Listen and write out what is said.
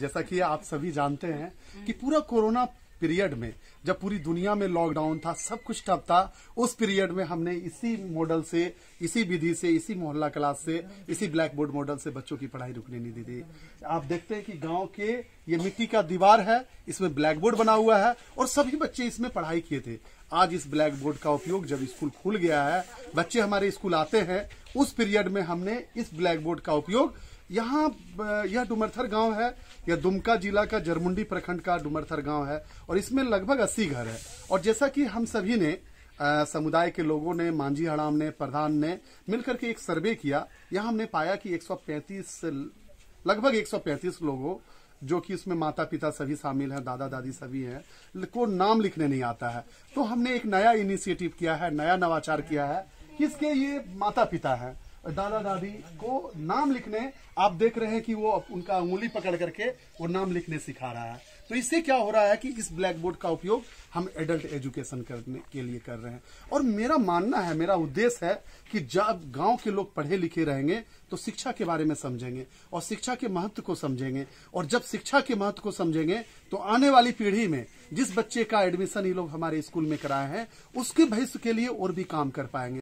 जैसा कि आप सभी जानते हैं कि पूरा कोरोना पीरियड में जब पूरी दुनिया में लॉकडाउन था सब कुछ टफ था उस पीरियड में हमने इसी मॉडल से इसी विधि से इसी मोहल्ला क्लास से इसी ब्लैक बोर्ड मॉडल से बच्चों की पढ़ाई रुकने नहीं दी थी आप देखते हैं कि गांव के ये मिट्टी का दीवार है इसमें ब्लैक बोर्ड बना हुआ है और सभी बच्चे इसमें पढ़ाई किए थे आज इस ब्लैक बोर्ड का उपयोग जब स्कूल खुल गया है बच्चे हमारे स्कूल आते हैं उस पीरियड में हमने इस ब्लैक बोर्ड का उपयोग यहाँ यह डुमरथर गांव है यह दुमका जिला का जरमुंडी प्रखंड का डुमरथर गांव है और इसमें लगभग अस्सी घर है और जैसा कि हम सभी ने समुदाय के लोगों ने मांझी हड़ाम ने प्रधान ने मिलकर के एक सर्वे किया यहाँ हमने पाया कि 135 लगभग 135 लोगों जो कि उसमें माता पिता सभी शामिल हैं दादा दादी सभी हैं को नाम लिखने नहीं आता है तो हमने एक नया इनिशिएटिव किया है नया नवाचार किया है किसके ये माता पिता हैं दादा दादी को नाम लिखने आप देख रहे हैं कि वो उनका उंगली पकड़ करके वो नाम लिखने सिखा रहा है तो इससे क्या हो रहा है कि इस ब्लैक बोर्ड का उपयोग हम एडल्ट एजुकेशन करने के लिए कर रहे हैं और मेरा मानना है मेरा उद्देश्य है कि जब गांव के लोग पढ़े लिखे रहेंगे तो शिक्षा के बारे में समझेंगे और शिक्षा के महत्व को समझेंगे और जब शिक्षा के महत्व को समझेंगे तो आने वाली पीढ़ी में जिस बच्चे का एडमिशन ये लोग हमारे स्कूल में कराए हैं उसके भविष्य के लिए और भी काम कर पाएंगे